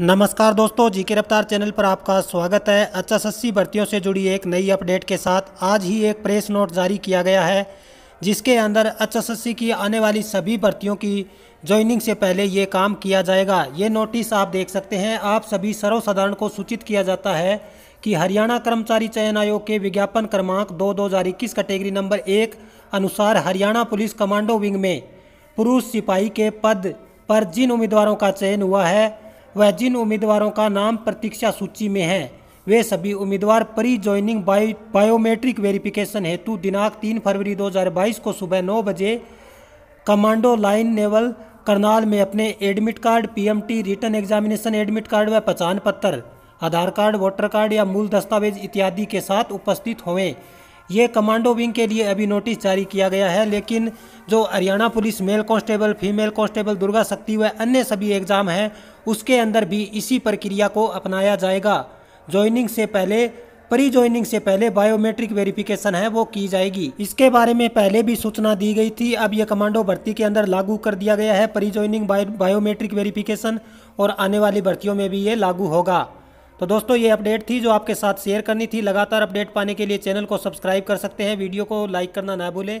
नमस्कार दोस्तों जी के रफ्तार चैनल पर आपका स्वागत है अच्छा सस्सी भर्तियों से जुड़ी एक नई अपडेट के साथ आज ही एक प्रेस नोट जारी किया गया है जिसके अंदर अच्छा सस्सी की आने वाली सभी भर्तियों की ज्वाइनिंग से पहले ये काम किया जाएगा ये नोटिस आप देख सकते हैं आप सभी सर्वसाधारण को सूचित किया जाता है कि हरियाणा कर्मचारी चयन आयोग के विज्ञापन क्रमांक दो दो हज़ार इक्कीस कैटेगरी नंबर एक अनुसार हरियाणा पुलिस कमांडो विंग में पुरुष सिपाही के पद पर जिन उम्मीदवारों का चयन हुआ है वह जिन उम्मीदवारों का नाम प्रतीक्षा सूची में है वे सभी उम्मीदवार प्री ज्वाइनिंग बायोमेट्रिक वेरिफिकेशन हेतु दिनांक तीन फरवरी 2022 को सुबह नौ बजे कमांडो लाइन नेवल करनाल में अपने admit card PMT written examination admit card व पहचान पत्र आधार कार्ड वोटर कार्ड या मूल दस्तावेज इत्यादि के साथ उपस्थित हों ये कमांडो विंग के लिए अभी नोटिस जारी किया गया है लेकिन जो Haryana police male constable female constable Durga Shakti व अन्य सभी एग्ज़ाम हैं उसके अंदर भी इसी प्रक्रिया को अपनाया जाएगा ज्वाइनिंग से पहले प्री ज्वाइनिंग से पहले बायोमेट्रिक वेरिफिकेशन है वो की जाएगी इसके बारे में पहले भी सूचना दी गई थी अब ये कमांडो भर्ती के अंदर लागू कर दिया गया है प्री ज्वाइनिंग बायोमेट्रिक वेरिफिकेशन और आने वाली भर्तियों में भी ये लागू होगा तो दोस्तों ये अपडेट थी जो आपके साथ शेयर करनी थी लगातार अपडेट पाने के लिए चैनल को सब्सक्राइब कर सकते हैं वीडियो को लाइक करना ना भूलें